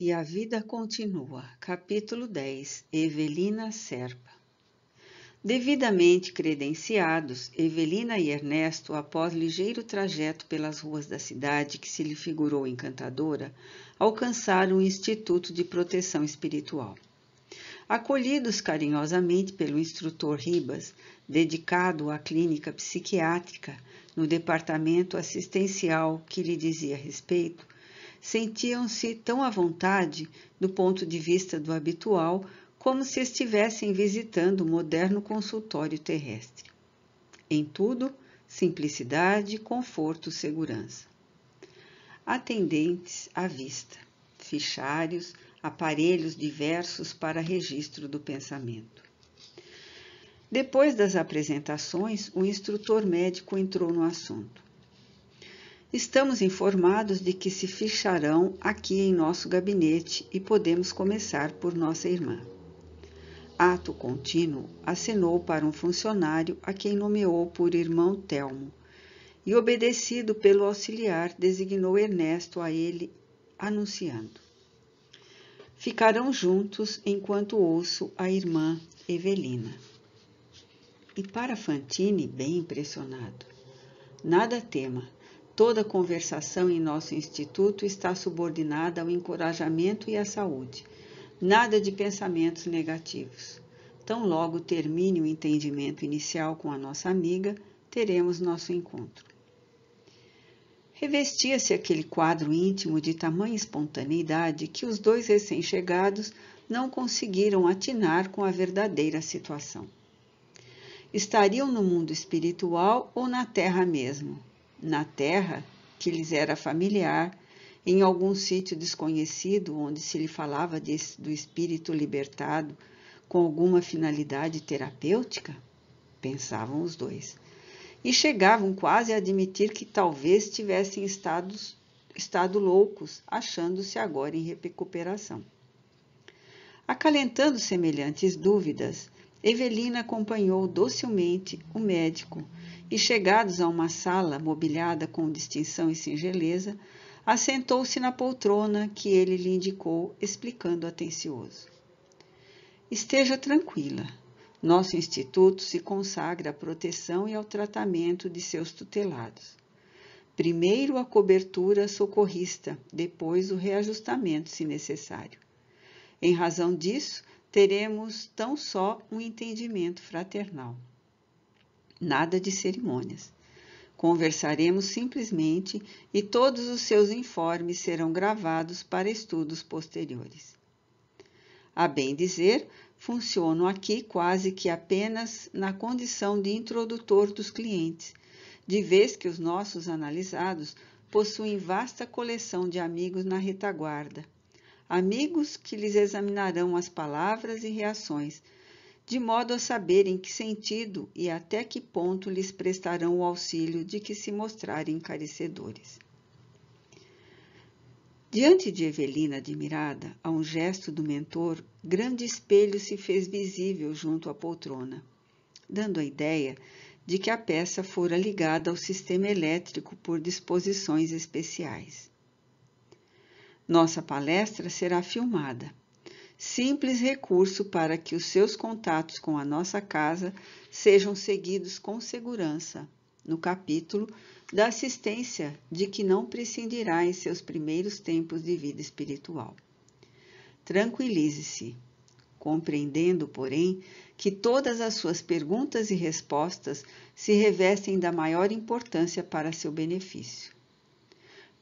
E a vida continua. Capítulo 10. Evelina Serpa. Devidamente credenciados, Evelina e Ernesto, após ligeiro trajeto pelas ruas da cidade que se lhe figurou encantadora, alcançaram o Instituto de Proteção Espiritual. Acolhidos carinhosamente pelo instrutor Ribas, dedicado à clínica psiquiátrica no departamento assistencial que lhe dizia respeito, sentiam-se tão à vontade, do ponto de vista do habitual, como se estivessem visitando o moderno consultório terrestre. Em tudo, simplicidade, conforto, segurança. Atendentes à vista, fichários, aparelhos diversos para registro do pensamento. Depois das apresentações, o instrutor médico entrou no assunto. Estamos informados de que se ficharão aqui em nosso gabinete e podemos começar por nossa irmã. Ato contínuo acenou para um funcionário a quem nomeou por irmão Telmo, e obedecido pelo auxiliar designou Ernesto a ele, anunciando: Ficarão juntos enquanto ouço a irmã Evelina. E para Fantine, bem impressionado: Nada tema, Toda conversação em nosso instituto está subordinada ao encorajamento e à saúde. Nada de pensamentos negativos. Tão logo termine o entendimento inicial com a nossa amiga, teremos nosso encontro. Revestia-se aquele quadro íntimo de tamanha espontaneidade que os dois recém-chegados não conseguiram atinar com a verdadeira situação. Estariam no mundo espiritual ou na terra mesmo? na terra que lhes era familiar, em algum sítio desconhecido onde se lhe falava desse, do espírito libertado com alguma finalidade terapêutica? Pensavam os dois. E chegavam quase a admitir que talvez tivessem estado loucos, achando-se agora em recuperação. Acalentando semelhantes dúvidas, Evelina acompanhou docilmente o médico e, chegados a uma sala mobiliada com distinção e singeleza, assentou-se na poltrona que ele lhe indicou, explicando atencioso. Esteja tranquila. Nosso instituto se consagra à proteção e ao tratamento de seus tutelados. Primeiro a cobertura socorrista, depois o reajustamento, se necessário. Em razão disso, teremos tão só um entendimento fraternal nada de cerimônias. Conversaremos simplesmente e todos os seus informes serão gravados para estudos posteriores. A bem dizer, funciono aqui quase que apenas na condição de introdutor dos clientes, de vez que os nossos analisados possuem vasta coleção de amigos na retaguarda, amigos que lhes examinarão as palavras e reações de modo a saber em que sentido e até que ponto lhes prestarão o auxílio de que se mostrarem encarecedores. Diante de Evelina admirada, a um gesto do mentor, grande espelho se fez visível junto à poltrona, dando a ideia de que a peça fora ligada ao sistema elétrico por disposições especiais. Nossa palestra será filmada simples recurso para que os seus contatos com a nossa casa sejam seguidos com segurança, no capítulo da assistência de que não prescindirá em seus primeiros tempos de vida espiritual. Tranquilize-se, compreendendo, porém, que todas as suas perguntas e respostas se revestem da maior importância para seu benefício.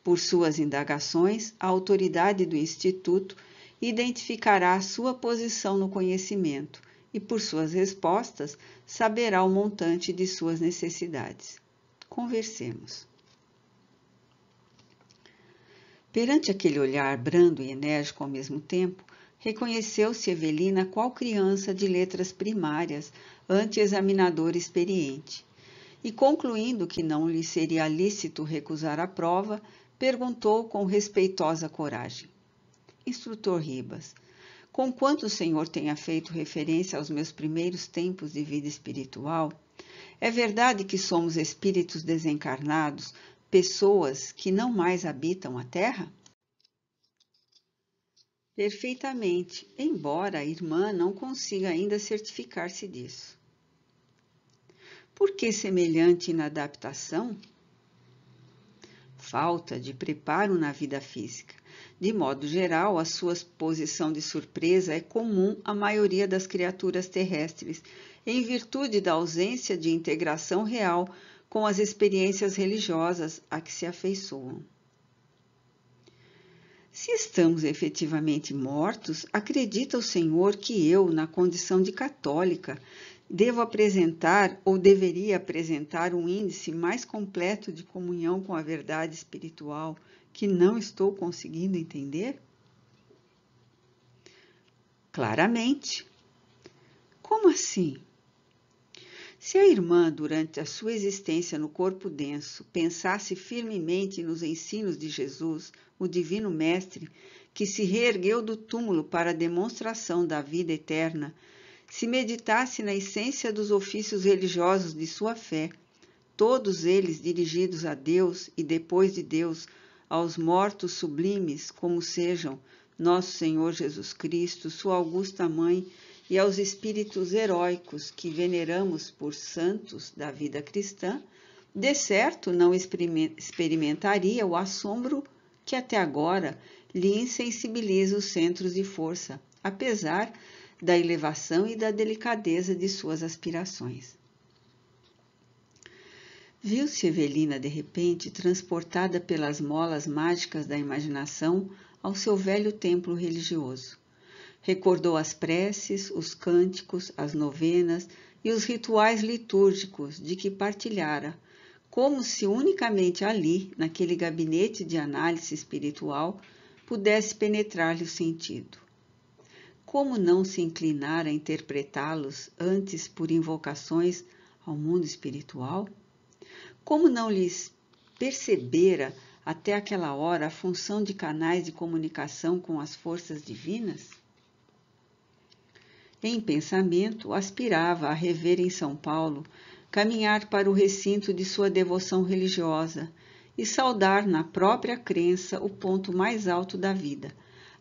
Por suas indagações, a autoridade do Instituto identificará a sua posição no conhecimento e, por suas respostas, saberá o montante de suas necessidades. Conversemos. Perante aquele olhar brando e enérgico ao mesmo tempo, reconheceu-se Evelina qual criança de letras primárias ante examinador experiente. E concluindo que não lhe seria lícito recusar a prova, perguntou com respeitosa coragem: Instrutor Ribas, conquanto o Senhor tenha feito referência aos meus primeiros tempos de vida espiritual, é verdade que somos espíritos desencarnados, pessoas que não mais habitam a Terra? Perfeitamente, embora a irmã não consiga ainda certificar-se disso. Por que semelhante inadaptação? Falta de preparo na vida física de modo geral, a sua posição de surpresa é comum à maioria das criaturas terrestres, em virtude da ausência de integração real com as experiências religiosas a que se afeiçoam. Se estamos efetivamente mortos, acredita o Senhor que eu, na condição de católica, devo apresentar ou deveria apresentar um índice mais completo de comunhão com a verdade espiritual que não estou conseguindo entender? Claramente. Como assim? Se a irmã, durante a sua existência no corpo denso, pensasse firmemente nos ensinos de Jesus, o Divino Mestre, que se reergueu do túmulo para a demonstração da vida eterna, se meditasse na essência dos ofícios religiosos de sua fé, todos eles dirigidos a Deus e depois de Deus aos mortos sublimes, como sejam nosso Senhor Jesus Cristo, Sua Augusta Mãe, e aos espíritos heróicos que veneramos por santos da vida cristã, de certo não experimentaria o assombro que até agora lhe insensibiliza os centros de força, apesar da elevação e da delicadeza de suas aspirações. Viu-se Evelina, de repente, transportada pelas molas mágicas da imaginação ao seu velho templo religioso. Recordou as preces, os cânticos, as novenas e os rituais litúrgicos de que partilhara, como se unicamente ali, naquele gabinete de análise espiritual, pudesse penetrar-lhe o sentido. Como não se inclinar a interpretá-los antes por invocações ao mundo espiritual? Como não lhes percebera até aquela hora a função de canais de comunicação com as forças divinas? Em pensamento, aspirava a rever em São Paulo, caminhar para o recinto de sua devoção religiosa e saudar na própria crença o ponto mais alto da vida,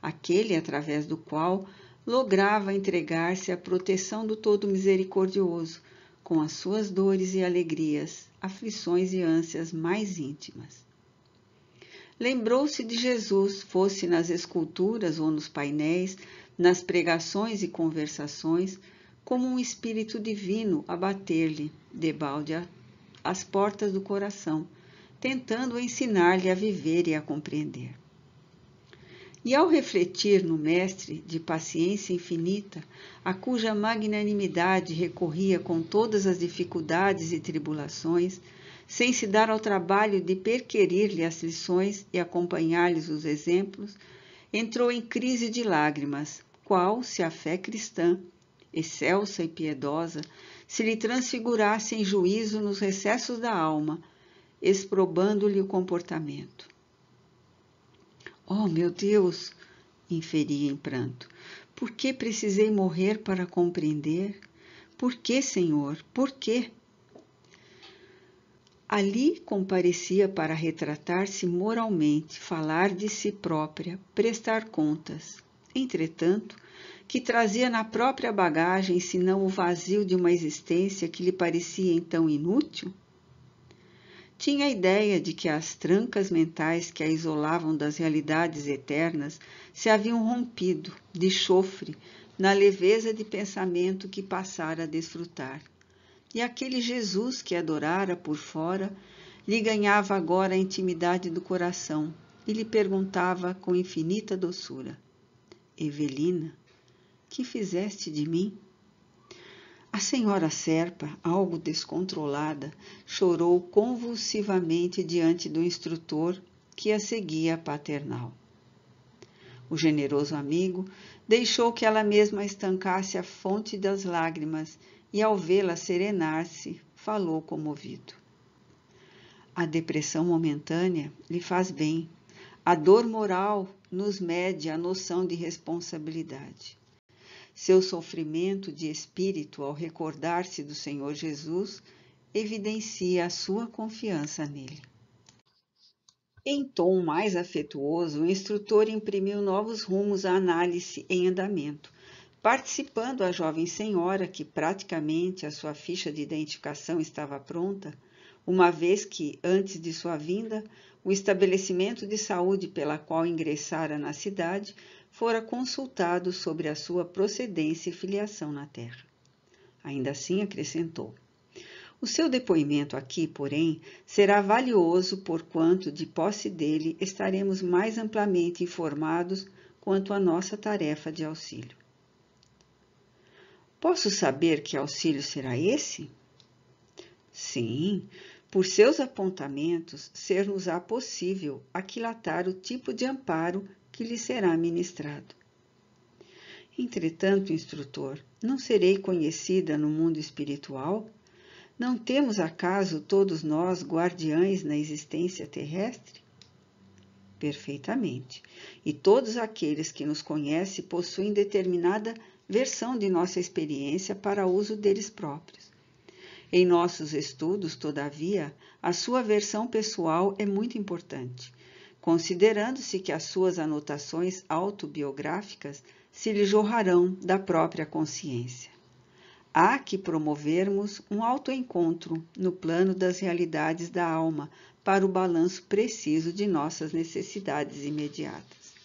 aquele através do qual lograva entregar-se à proteção do Todo Misericordioso, com as suas dores e alegrias, aflições e ânsias mais íntimas. Lembrou-se de Jesus, fosse nas esculturas ou nos painéis, nas pregações e conversações, como um espírito divino a bater-lhe, debalde, as portas do coração, tentando ensinar-lhe a viver e a compreender. E ao refletir no Mestre de paciência infinita, a cuja magnanimidade recorria com todas as dificuldades e tribulações, sem se dar ao trabalho de perquerir lhe as lições e acompanhar-lhes os exemplos, entrou em crise de lágrimas, qual se a fé cristã, excelsa e piedosa, se lhe transfigurasse em juízo nos recessos da alma, exprobando-lhe o comportamento. Oh, meu Deus! inferia em pranto. Por que precisei morrer para compreender? Por que, Senhor? Por que? Ali comparecia para retratar-se moralmente, falar de si própria, prestar contas. Entretanto, que trazia na própria bagagem, senão o vazio de uma existência que lhe parecia então inútil? tinha a ideia de que as trancas mentais que a isolavam das realidades eternas se haviam rompido de chofre na leveza de pensamento que passara a desfrutar. E aquele Jesus que adorara por fora lhe ganhava agora a intimidade do coração e lhe perguntava com infinita doçura: Evelina, que fizeste de mim? A senhora Serpa, algo descontrolada, chorou convulsivamente diante do instrutor que a seguia paternal. O generoso amigo deixou que ela mesma estancasse a fonte das lágrimas e, ao vê-la serenar-se, falou comovido. A depressão momentânea lhe faz bem. A dor moral nos mede a noção de responsabilidade. Seu sofrimento de espírito ao recordar-se do Senhor Jesus evidencia a sua confiança nele. Em tom mais afetuoso, o instrutor imprimiu novos rumos à análise em andamento, participando a jovem senhora, que praticamente a sua ficha de identificação estava pronta, uma vez que, antes de sua vinda, o estabelecimento de saúde pela qual ingressara na cidade fora consultado sobre a sua procedência e filiação na Terra. Ainda assim, acrescentou: O seu depoimento aqui, porém, será valioso, porquanto, de posse dele, estaremos mais amplamente informados quanto à nossa tarefa de auxílio. Posso saber que auxílio será esse? Sim, por seus apontamentos, ser-nos-á possível aquilatar o tipo de amparo que lhe será ministrado. Entretanto, instrutor, não serei conhecida no mundo espiritual? Não temos acaso todos nós guardiães na existência terrestre? Perfeitamente. E todos aqueles que nos conhecem possuem determinada versão de nossa experiência para uso deles próprios. Em nossos estudos, todavia, a sua versão pessoal é muito importante, considerando-se que as suas anotações autobiográficas se lhe jorrarão da própria consciência. Há que promovermos um autoencontro no plano das realidades da alma para o balanço preciso de nossas necessidades imediatas.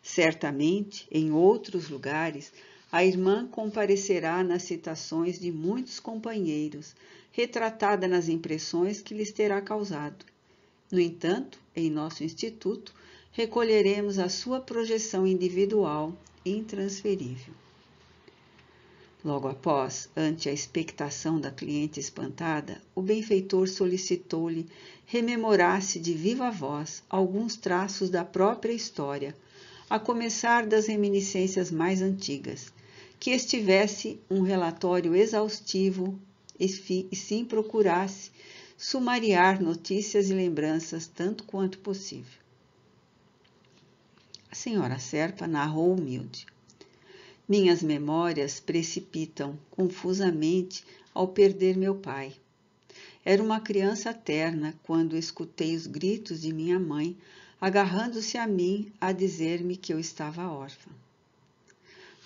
Certamente, em outros lugares, a irmã comparecerá nas citações de muitos companheiros, retratada nas impressões que lhes terá causado no entanto, em nosso instituto, recolheremos a sua projeção individual intransferível. Logo após, ante a expectação da cliente espantada, o benfeitor solicitou-lhe rememorasse de viva voz alguns traços da própria história, a começar das reminiscências mais antigas, que estivesse um relatório exaustivo e, e sim procurasse sumariar notícias e lembranças tanto quanto possível. A senhora Serpa narrou humilde. Minhas memórias precipitam confusamente ao perder meu pai. Era uma criança terna quando escutei os gritos de minha mãe, agarrando-se a mim a dizer-me que eu estava órfã.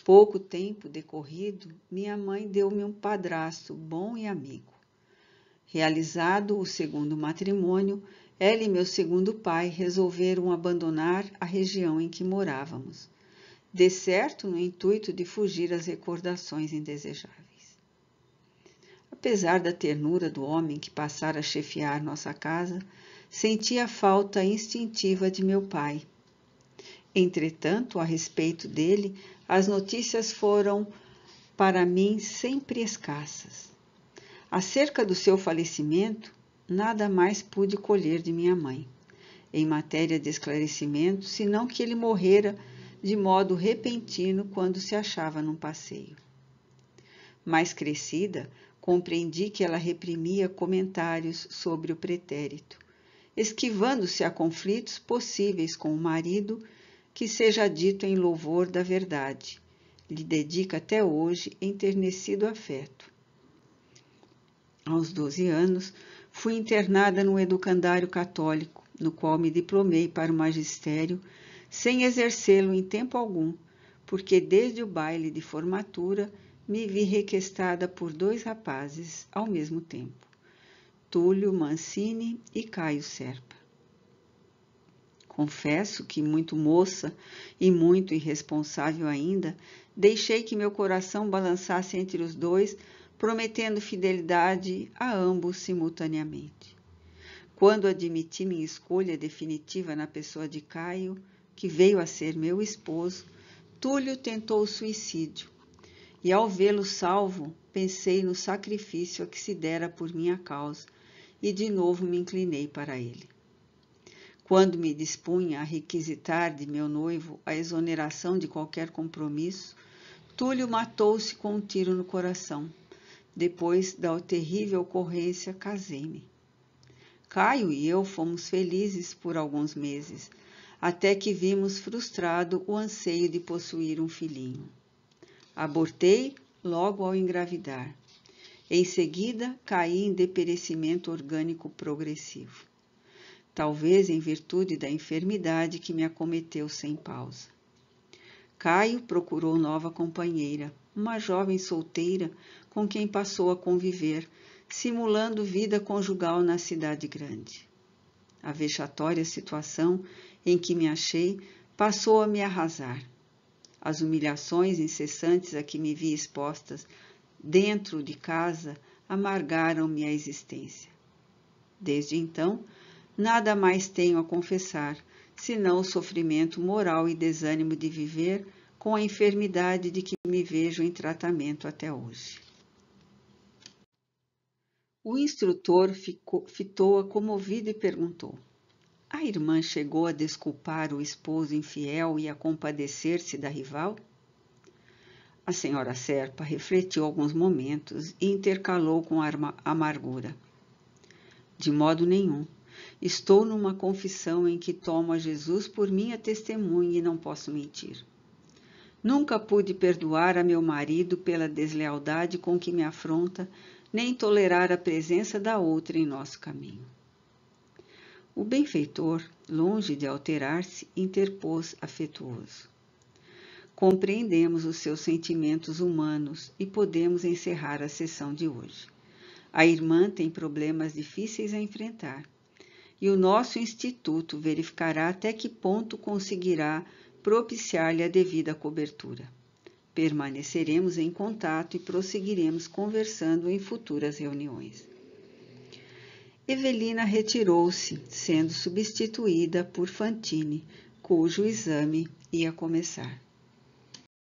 Pouco tempo decorrido, minha mãe deu-me um padrasto bom e amigo. Realizado o segundo matrimônio, ela e meu segundo pai resolveram abandonar a região em que morávamos, de certo no intuito de fugir às recordações indesejáveis. Apesar da ternura do homem que passara a chefiar nossa casa, senti a falta instintiva de meu pai. Entretanto, a respeito dele, as notícias foram para mim sempre escassas. Acerca do seu falecimento, nada mais pude colher de minha mãe, em matéria de esclarecimento, senão que ele morrera de modo repentino quando se achava num passeio. Mais crescida, compreendi que ela reprimia comentários sobre o pretérito, esquivando-se a conflitos possíveis com o marido que seja dito em louvor da verdade. Lhe dedica até hoje enternecido afeto. Aos 12 anos, fui internada no educandário católico, no qual me diplomei para o magistério, sem exercê-lo em tempo algum, porque desde o baile de formatura me vi requestada por dois rapazes ao mesmo tempo, Túlio Mancini e Caio Serpa. Confesso que, muito moça e muito irresponsável ainda, deixei que meu coração balançasse entre os dois prometendo fidelidade a ambos simultaneamente. Quando admiti minha escolha definitiva na pessoa de Caio, que veio a ser meu esposo, Túlio tentou o suicídio, e ao vê-lo salvo, pensei no sacrifício a que se dera por minha causa, e de novo me inclinei para ele. Quando me dispunha a requisitar de meu noivo a exoneração de qualquer compromisso, Túlio matou-se com um tiro no coração depois da terrível ocorrência, casei-me. Caio e eu fomos felizes por alguns meses, até que vimos frustrado o anseio de possuir um filhinho. Abortei logo ao engravidar. Em seguida, caí em deperecimento orgânico progressivo, talvez em virtude da enfermidade que me acometeu sem pausa. Caio procurou nova companheira, uma jovem solteira com quem passou a conviver, simulando vida conjugal na cidade grande. A vexatória situação em que me achei passou a me arrasar. As humilhações incessantes a que me vi expostas dentro de casa amargaram-me a existência. Desde então, nada mais tenho a confessar, senão o sofrimento moral e desânimo de viver com a enfermidade de que me vejo em tratamento até hoje. O instrutor fitou-a comovido e perguntou: A irmã chegou a desculpar o esposo infiel e a compadecer-se da rival? A senhora Serpa refletiu alguns momentos e intercalou com amargura. De modo nenhum. Estou numa confissão em que tomo a Jesus por minha testemunha e não posso mentir. Nunca pude perdoar a meu marido pela deslealdade com que me afronta, nem tolerar a presença da outra em nosso caminho. O benfeitor, longe de alterar-se, interpôs afetuoso. Compreendemos os seus sentimentos humanos e podemos encerrar a sessão de hoje. A irmã tem problemas difíceis a enfrentar e o nosso instituto verificará até que ponto conseguirá propiciar-lhe a devida cobertura. Permaneceremos em contato e prosseguiremos conversando em futuras reuniões. Evelina retirou-se, sendo substituída por Fantine, cujo exame ia começar.